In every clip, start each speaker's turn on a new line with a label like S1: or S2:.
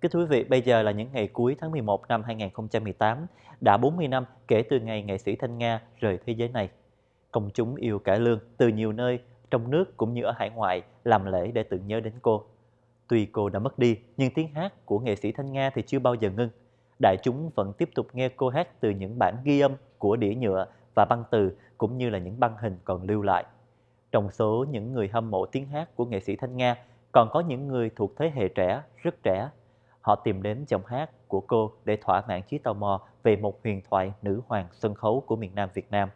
S1: Kính thưa quý vị, bây giờ là những ngày cuối tháng 11 năm 2018, đã 40 năm kể từ ngày nghệ sĩ Thanh Nga rời thế giới này. Công chúng yêu cải lương từ nhiều nơi, trong nước cũng như ở hải ngoại, làm lễ để tưởng nhớ đến cô. Tuy cô đã mất đi, nhưng tiếng hát của nghệ sĩ Thanh Nga thì chưa bao giờ ngưng. Đại chúng vẫn tiếp tục nghe cô hát từ những bản ghi âm của đĩa nhựa và băng từ cũng như là những băng hình còn lưu lại. Trong số những người hâm mộ tiếng hát của nghệ sĩ Thanh Nga, còn có những người thuộc thế hệ trẻ, rất trẻ họ tìm đến giọng hát của cô để thỏa mãn trí tò mò về một huyền thoại nữ hoàng sân khấu của miền Nam Việt Nam.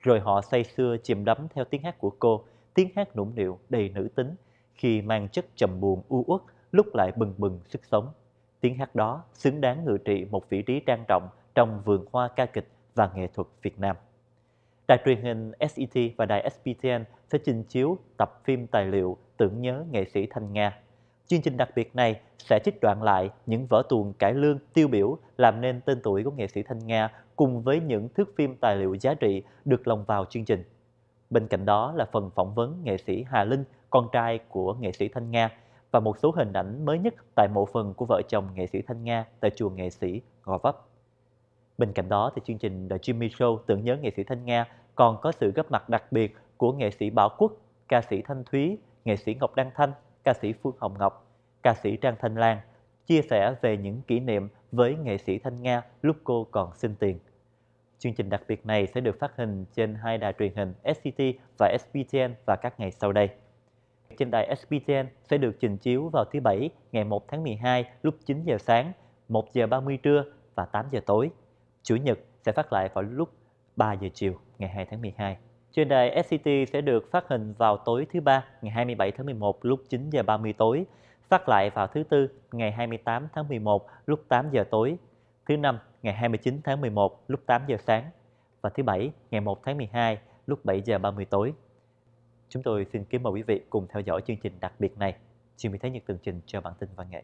S1: Rồi họ say sưa chìm đắm theo tiếng hát của cô, tiếng hát nũng nịu đầy nữ tính, khi mang chất trầm buồn u uất lúc lại bừng bừng sức sống. Tiếng hát đó xứng đáng ngự trị một vị trí trang trọng trong vườn hoa ca kịch và nghệ thuật Việt Nam. Đài truyền hình SET và đài SPTN sẽ trình chiếu tập phim tài liệu Tưởng nhớ nghệ sĩ Thanh Nga Chương trình đặc biệt này sẽ trích đoạn lại những vở tuồng cải lương tiêu biểu làm nên tên tuổi của nghệ sĩ Thanh Nga cùng với những thước phim tài liệu giá trị được lồng vào chương trình. Bên cạnh đó là phần phỏng vấn nghệ sĩ Hà Linh, con trai của nghệ sĩ Thanh Nga và một số hình ảnh mới nhất tại mộ phần của vợ chồng nghệ sĩ Thanh Nga tại chùa nghệ sĩ Gò Vấp. Bên cạnh đó thì chương trình The Jimmy Show tưởng nhớ nghệ sĩ Thanh Nga còn có sự góp mặt đặc biệt của nghệ sĩ Bảo Quốc, ca sĩ Thanh Thúy, nghệ sĩ Ngọc Đăng Thanh ca sĩ Phương Hồng Ngọc, ca sĩ Trang Thanh Lan chia sẻ về những kỷ niệm với nghệ sĩ Thanh Nga lúc cô còn xin tiền. Chương trình đặc biệt này sẽ được phát hình trên hai đài truyền hình SCT và SBTN và các ngày sau đây. Trên đài SBTN sẽ được trình chiếu vào thứ Bảy ngày 1 tháng 12 lúc 9 giờ sáng, 1 giờ 30 trưa và 8 giờ tối. Chủ nhật sẽ phát lại vào lúc 3 giờ chiều ngày 2 tháng 12. Chuyên đề SCT sẽ được phát hình vào tối thứ Ba ngày 27 tháng 11 lúc 9 giờ 30 tối, phát lại vào thứ Tư ngày 28 tháng 11 lúc 8 giờ tối, thứ Năm ngày 29 tháng 11 lúc 8 giờ sáng và thứ Bảy ngày 1 tháng 12 lúc 7 giờ 30 tối. Chúng tôi xin kính mời quý vị cùng theo dõi chương trình đặc biệt này. Xin mời thấy những tường trình cho bản tin văn nghệ.